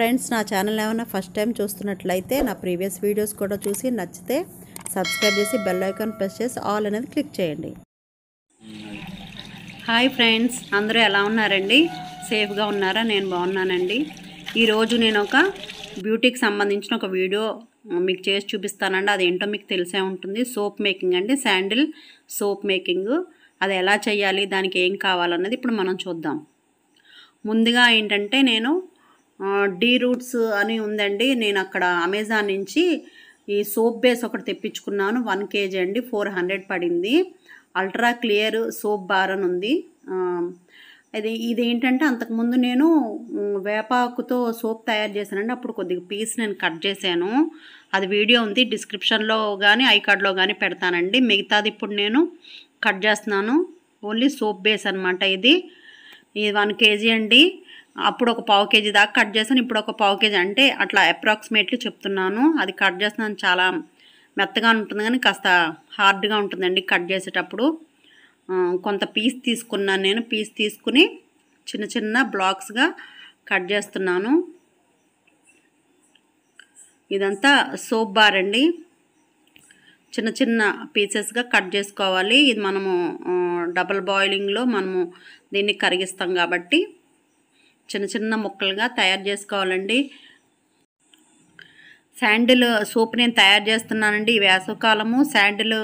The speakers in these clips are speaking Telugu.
ఫ్రెండ్స్ నా ఛానల్ ఏమైనా ఫస్ట్ టైం చూస్తున్నట్లయితే నా ప్రీవియస్ వీడియోస్ కూడా చూసి నచ్చితే సబ్స్క్రైబ్ చేసి బెల్ ఐకాన్ ప్రెస్ చేసి ఆల్ అనేది క్లిక్ చేయండి హాయ్ ఫ్రెండ్స్ అందరూ ఎలా ఉన్నారండి సేఫ్గా ఉన్నారా నేను బాగున్నానండి ఈరోజు నేను ఒక బ్యూటీకి సంబంధించిన ఒక వీడియో మీకు చేసి చూపిస్తానండి అదేంటో మీకు తెలిసే ఉంటుంది సోప్ మేకింగ్ అండి శాండిల్ సోప్ మేకింగ్ అది ఎలా చేయాలి దానికి ఏం కావాలన్నది ఇప్పుడు మనం చూద్దాం ముందుగా ఏంటంటే నేను డీ రూట్స్ అని ఉందండి నేను అక్కడ అమెజాన్ నుంచి ఈ సోప్ బేస్ ఒకటి తెప్పించుకున్నాను వన్ కేజీ అండి ఫోర్ హండ్రెడ్ పడింది అల్ట్రా క్లియర్ సోప్ బార్ అని ఉంది అది ఏంటంటే అంతకుముందు నేను వేపాకుతో సోప్ తయారు చేశానండి అప్పుడు కొద్దిగా పీస్ నేను కట్ చేశాను అది వీడియో ఉంది డిస్క్రిప్షన్లో కానీ ఐకార్డ్లో కానీ పెడతానండి మిగతాది ఇప్పుడు నేను కట్ చేస్తున్నాను ఓన్లీ సోప్ బేస్ అనమాట ఇది ఇది వన్ కేజీ అండి అప్పుడు ఒక పావు కేజీ దాకా కట్ చేస్తాను ఇప్పుడు ఒక పావు కేజీ అంటే అట్లా అప్రాక్సిమేట్లీ చెప్తున్నాను అది కట్ చేస్తున్నాను చాలా మెత్తగా ఉంటుంది కానీ కాస్త హార్డ్గా ఉంటుందండి కట్ చేసేటప్పుడు కొంత పీస్ తీసుకున్నాను నేను పీస్ తీసుకుని చిన్న చిన్న బ్లాక్స్గా కట్ చేస్తున్నాను ఇదంతా సోప్ బార్ అండి చిన్న చిన్న పీసెస్గా కట్ చేసుకోవాలి ఇది మనము డబల్ బాయిలింగ్లో మనము దీన్ని కరిగిస్తాం కాబట్టి చిన్న చిన్న ముక్కలుగా తయారు చేసుకోవాలండి శాండిల్ సోప్ నేను తయారు చేస్తున్నానండి ఈ వేసవకాలము శాండిల్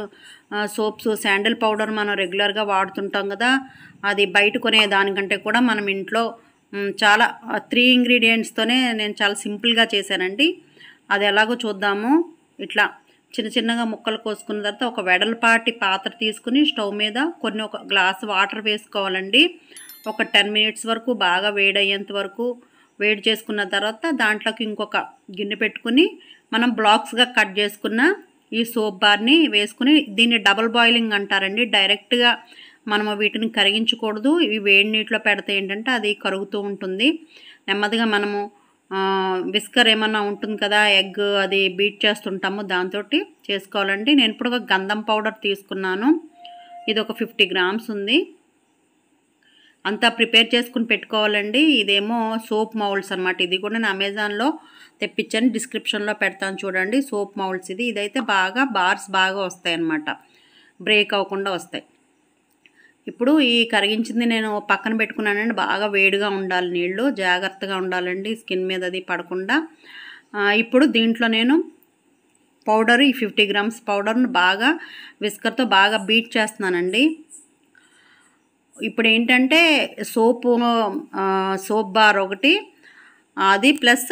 సోప్స్ శాండిల్ పౌడర్ మనం రెగ్యులర్గా వాడుతుంటాం కదా అది బయట కొనే దానికంటే కూడా మనం ఇంట్లో చాలా త్రీ ఇంగ్రీడియంట్స్తోనే నేను చాలా సింపుల్గా చేశానండి అది ఎలాగో చూద్దాము ఇట్లా చిన్న చిన్నగా ముక్కలు కోసుకున్న తర్వాత ఒక వెడల్పాటి పాత్ర తీసుకుని స్టవ్ మీద కొన్ని ఒక గ్లాస్ వాటర్ వేసుకోవాలండి ఒక టెన్ మినిట్స్ వరకు బాగా వేడయ్యేంత వరకు వేడి చేసుకున్న తర్వాత దాంట్లోకి ఇంకొక గిన్నె పెట్టుకుని మనం బ్లాక్స్గా కట్ చేసుకున్న ఈ సోప్ బార్ని వేసుకుని దీన్ని డబల్ బాయిలింగ్ అంటారండి డైరెక్ట్గా మనము వీటిని కరిగించకూడదు ఇవి వేడి నీటిలో పెడితే ఏంటంటే అది కరుగుతూ ఉంటుంది నెమ్మదిగా మనము విస్కర్ ఏమన్నా ఉంటుంది కదా ఎగ్ అది బీట్ చేస్తుంటాము దాంతో చేసుకోవాలండి నేను ఇప్పుడు గంధం పౌడర్ తీసుకున్నాను ఇది ఒక ఫిఫ్టీ గ్రామ్స్ ఉంది అంతా ప్రిపేర్ చేసుకుని పెట్టుకోవాలండి ఇదేమో సోప్ మౌల్డ్స్ అనమాట ఇది కూడా నేను అమెజాన్లో తెప్పించాను డిస్క్రిప్షన్లో పెడతాను చూడండి సోప్ మౌల్డ్స్ ఇది ఇదైతే బాగా బార్స్ బాగా వస్తాయి అన్నమాట బ్రేక్ అవ్వకుండా వస్తాయి ఇప్పుడు ఈ కరిగించింది నేను పక్కన పెట్టుకున్నానండి బాగా వేడిగా ఉండాలి నీళ్ళు జాగ్రత్తగా ఉండాలండి స్కిన్ మీద అది పడకుండా ఇప్పుడు దీంట్లో నేను పౌడర్ ఈ ఫిఫ్టీ గ్రామ్స్ పౌడర్ను బాగా విస్కర్తో బాగా బీట్ చేస్తున్నానండి ఇప్పుడు ఏంటంటే సోపు సోప్ బార్ ఒకటి అది ప్లస్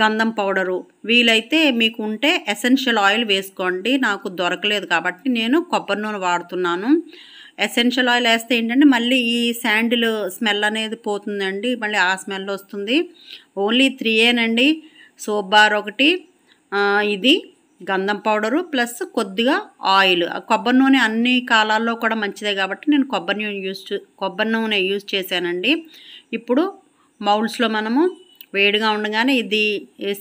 గంధం పౌడరు వీలైతే మీకు ఉంటే ఎసెన్షియల్ ఆయిల్ వేసుకోండి నాకు దొరకలేదు కాబట్టి నేను కొబ్బరి నూనె వాడుతున్నాను ఎసెన్షియల్ ఆయిల్ వేస్తే ఏంటంటే మళ్ళీ ఈ శాండిల్ స్మెల్ అనేది పోతుందండి మళ్ళీ ఆ స్మెల్ వస్తుంది ఓన్లీ త్రీయేనండి సోప్ బార్ ఒకటి ఇది గంధం పౌడరు ప్లస్ కొద్దిగా ఆయిల్ కొబ్బరి నూనె అన్ని కాలాల్లో కూడా మంచిదే కాబట్టి నేను కొబ్బరి నూనె యూస్ కొబ్బరి నూనె యూజ్ చేశానండి ఇప్పుడు మౌల్డ్స్లో మనము వేడిగా ఉండగానే ఇది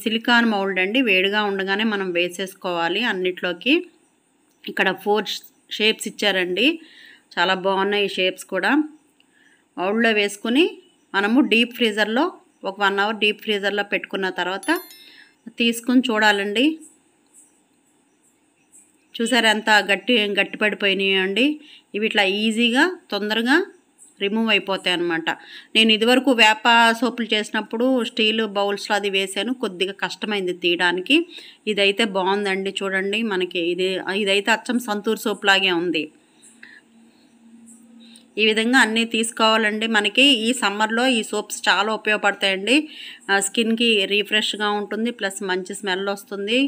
సిలికాన్ మౌల్డ్ అండి వేడిగా ఉండగానే మనం వేసేసుకోవాలి అన్నిట్లోకి ఇక్కడ ఫోర్ షేప్స్ ఇచ్చారండి చాలా బాగున్నాయి ఈ షేప్స్ కూడా మౌల్డ్లో వేసుకుని మనము డీప్ ఫ్రీజర్లో ఒక వన్ అవర్ డీప్ ఫ్రీజర్లో పెట్టుకున్న తర్వాత తీసుకుని చూడాలండి చూసారు ఎంత గట్టి గట్టి పడిపోయినాయండి ఇవి ఇట్లా ఈజీగా తొందరగా రిమూవ్ అయిపోతాయి అనమాట నేను ఇదివరకు వేప సోపులు చేసినప్పుడు స్టీల్ బౌల్స్లో అది వేసాను కొద్దిగా కష్టమైంది తీయడానికి ఇదైతే బాగుందండి చూడండి మనకి ఇది ఇదైతే అచ్చం సంతూర్ సోప్ లాగే ఉంది ఈ విధంగా అన్నీ తీసుకోవాలండి మనకి ఈ సమ్మర్లో ఈ సోప్స్ చాలా ఉపయోగపడతాయండి స్కిన్కి రీఫ్రెష్గా ఉంటుంది ప్లస్ మంచి స్మెల్ వస్తుంది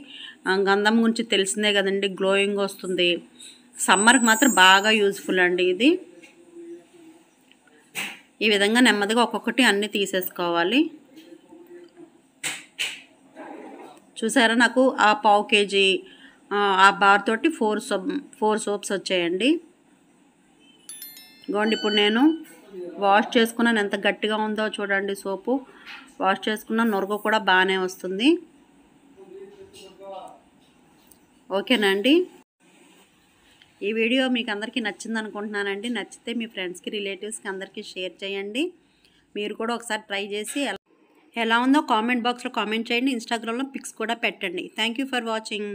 గంధం గురించి తెలిసిందే కదండి గ్లోయింగ్ వస్తుంది సమ్మర్కి మాత్రం బాగా యూజ్ఫుల్ అండి ఇది ఈ విధంగా నెమ్మదిగా ఒక్కొక్కటి అన్నీ తీసేసుకోవాలి చూసారా నాకు ఆ పావు కేజీ ఆ బార్ తోటి ఫోర్ సోప్ ఫోర్ సోప్స్ వచ్చాయండి ఇదిగోండి ఇప్పుడు నేను వాష్ చేసుకున్నాను ఎంత గట్టిగా ఉందో చూడండి సోపు వాష్ చేసుకున్న నొరగ కూడా బాగానే వస్తుంది ఓకేనండి ఈ వీడియో మీకు అందరికీ నచ్చింది అనుకుంటున్నానండి నచ్చితే మీ ఫ్రెండ్స్కి రిలేటివ్స్కి అందరికీ షేర్ చేయండి మీరు కూడా ఒకసారి ట్రై చేసి ఎలా ఉందో కామెంట్ బాక్స్లో కామెంట్ చేయండి ఇన్స్టాగ్రామ్లో పిక్స్ కూడా పెట్టండి థ్యాంక్ ఫర్ వాచింగ్